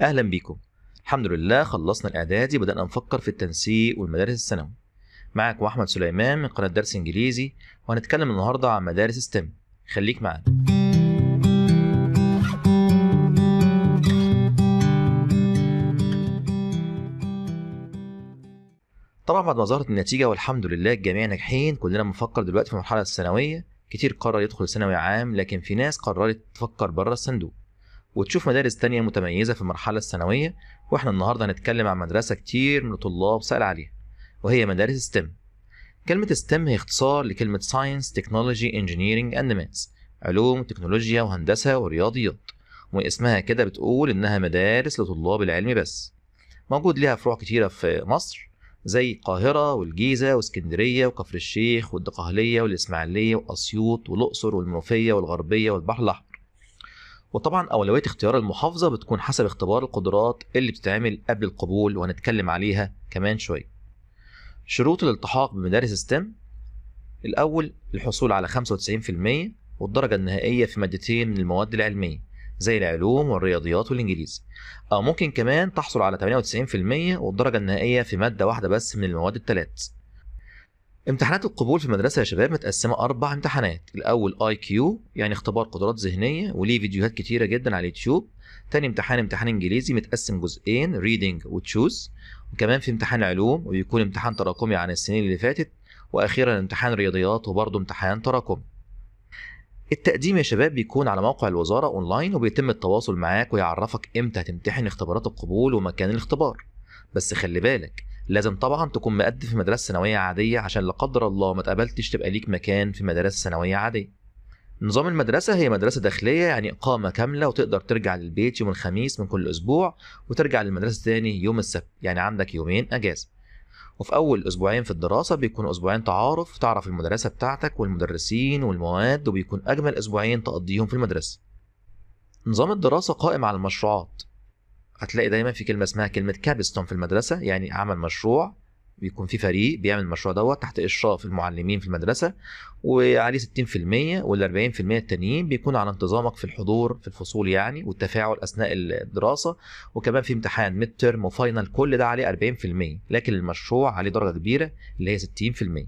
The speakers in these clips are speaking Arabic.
اهلا بيكم الحمد لله خلصنا الاعدادي بدانا نفكر في التنسيق والمدارس الثانوي معاكم احمد سليمان من قناه درس انجليزي وهنتكلم النهارده عن مدارس ستيم خليك معانا طبعا بعد ما ظهرت النتيجة والحمد لله الجميع ناجحين كلنا بنفكر دلوقتي في المرحلة الثانوية كتير قرر يدخل ثانوي عام لكن في ناس قررت تفكر بره الصندوق وتشوف مدارس تانية متميزة في المرحلة الثانوية واحنا النهاردة هنتكلم عن مدرسة كتير من الطلاب سأل عليها وهي مدارس ستيم كلمة ستيم هي اختصار لكلمة ساينس تكنولوجي انجينيرنج اند ماث علوم تكنولوجيا وهندسة ورياضيات واسمها كده بتقول انها مدارس لطلاب العلم بس موجود ليها فروع كتيرة في مصر زي القاهرة والجيزة واسكندرية وكفر الشيخ والدقهلية والإسماعيلية وأسيوط والأقصر والمنوفية والغربية والبحر الأحمر وطبعا أولوية اختيار المحافظة بتكون حسب اختبار القدرات اللي بتتعمل قبل القبول وهنتكلم عليها كمان شوية شروط الالتحاق بمدارس ستيم الأول الحصول على 95% والدرجة النهائية في مادتين من المواد العلمية زي العلوم والرياضيات والإنجليزي أو ممكن كمان تحصل على 98% والدرجة النهائية في مادة واحدة بس من المواد الثلاث امتحانات القبول في المدرسه يا شباب متقسمه اربع امتحانات الاول اي كيو يعني اختبار قدرات ذهنيه وليه فيديوهات كتيره جدا على اليوتيوب تاني امتحان امتحان انجليزي متقسم جزئين ريدنج وتشوز وكمان في امتحان علوم ويكون امتحان تراكمي عن السنين اللي فاتت واخيرا امتحان رياضيات وبرضه امتحان تراكمي التقديم يا شباب بيكون على موقع الوزاره اونلاين وبيتم التواصل معاك ويعرفك امتى هتمتحن اختبارات القبول ومكان الاختبار بس خلي بالك لازم طبعا تكون مقدم في مدرسه ثانويه عاديه عشان لا قدر الله ما تقبلتش تبقى ليك مكان في مدرسه ثانويه عاديه نظام المدرسة هي مدرسة داخلية يعني إقامة كاملة وتقدر ترجع للبيت يوم الخميس من كل أسبوع وترجع للمدرسة تاني يوم السبت يعني عندك يومين أجازة وفي أول أسبوعين في الدراسة بيكون أسبوعين تعارف تعرف المدرسة بتاعتك والمدرسين والمواد وبيكون أجمل أسبوعين تقضيهم في المدرسة نظام الدراسة قائم على المشروعات هتلاقي دايما في كلمه اسمها كلمه كابستون في المدرسه يعني عمل مشروع بيكون في فريق بيعمل المشروع دوت تحت اشراف المعلمين في المدرسه وعليه 60% وال 40% التانيين بيكون على انتظامك في الحضور في الفصول يعني والتفاعل اثناء الدراسه وكمان في امتحان ميد ترم وفاينل كل ده عليه 40% لكن المشروع عليه درجه كبيره اللي هي 60%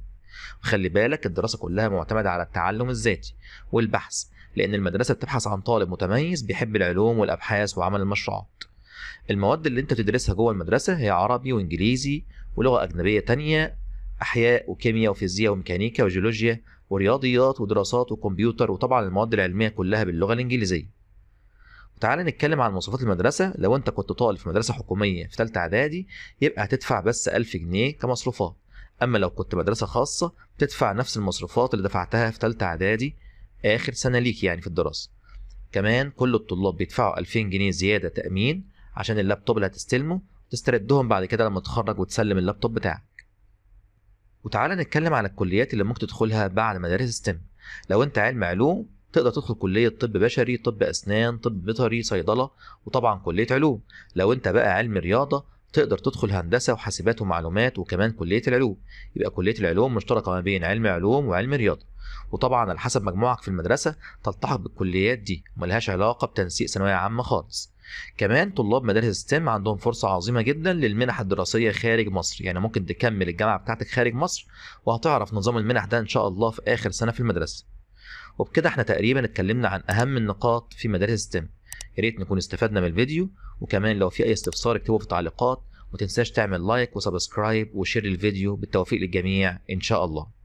وخلي بالك الدراسه كلها معتمده على التعلم الذاتي والبحث لان المدرسه بتبحث عن طالب متميز بيحب العلوم والابحاث وعمل المشروعات المواد اللي انت بتدرسها جوه المدرسه هي عربي وانجليزي ولغه اجنبيه تانية احياء وكيمياء وفيزياء وميكانيكا وجيولوجيا ورياضيات ودراسات وكمبيوتر وطبعا المواد العلميه كلها باللغه الانجليزيه تعالى نتكلم عن مواصفات المدرسه لو انت كنت طالب في مدرسه حكوميه في ثالثه اعدادي يبقى هتدفع بس 1000 جنيه كمصروفات اما لو كنت مدرسه خاصه بتدفع نفس المصروفات اللي دفعتها في ثالثه اعدادي اخر سنه ليك يعني في الدراسه كمان كل الطلاب بيدفعوا 2000 جنيه زياده تامين عشان اللابتوب اللي هتستلمه تستردهم بعد كده لما تتخرج وتسلم اللابتوب بتاعك وتعالى نتكلم على الكليات اللي ممكن تدخلها بعد مدارس ستيم لو انت علم علوم تقدر تدخل كلية طب بشري طب أسنان طب بيطري صيدلة وطبعا كلية علوم لو انت بقى علم رياضة تقدر تدخل هندسة وحاسبات ومعلومات وكمان كلية العلوم يبقى كلية العلوم مشتركة ما بين علم علوم وعلم رياضة وطبعا على حسب مجموعك في المدرسة تلتحق بالكليات دي وملهاش علاقة بتنسيق ثانوية عامة خالص كمان طلاب مدارس ستيم عندهم فرصة عظيمة جدا للمنح الدراسية خارج مصر يعني ممكن تكمل الجامعة بتاعتك خارج مصر وهتعرف نظام المنح ده إن شاء الله في آخر سنة في المدرسة وبكده احنا تقريبا اتكلمنا عن أهم النقاط في مدارس ستيم يا ريت نكون استفدنا من الفيديو وكمان لو في أي استفسار اكتبه في التعليقات ومتنساش تعمل لايك وسبسكرايب وشير الفيديو بالتوفيق للجميع إن شاء الله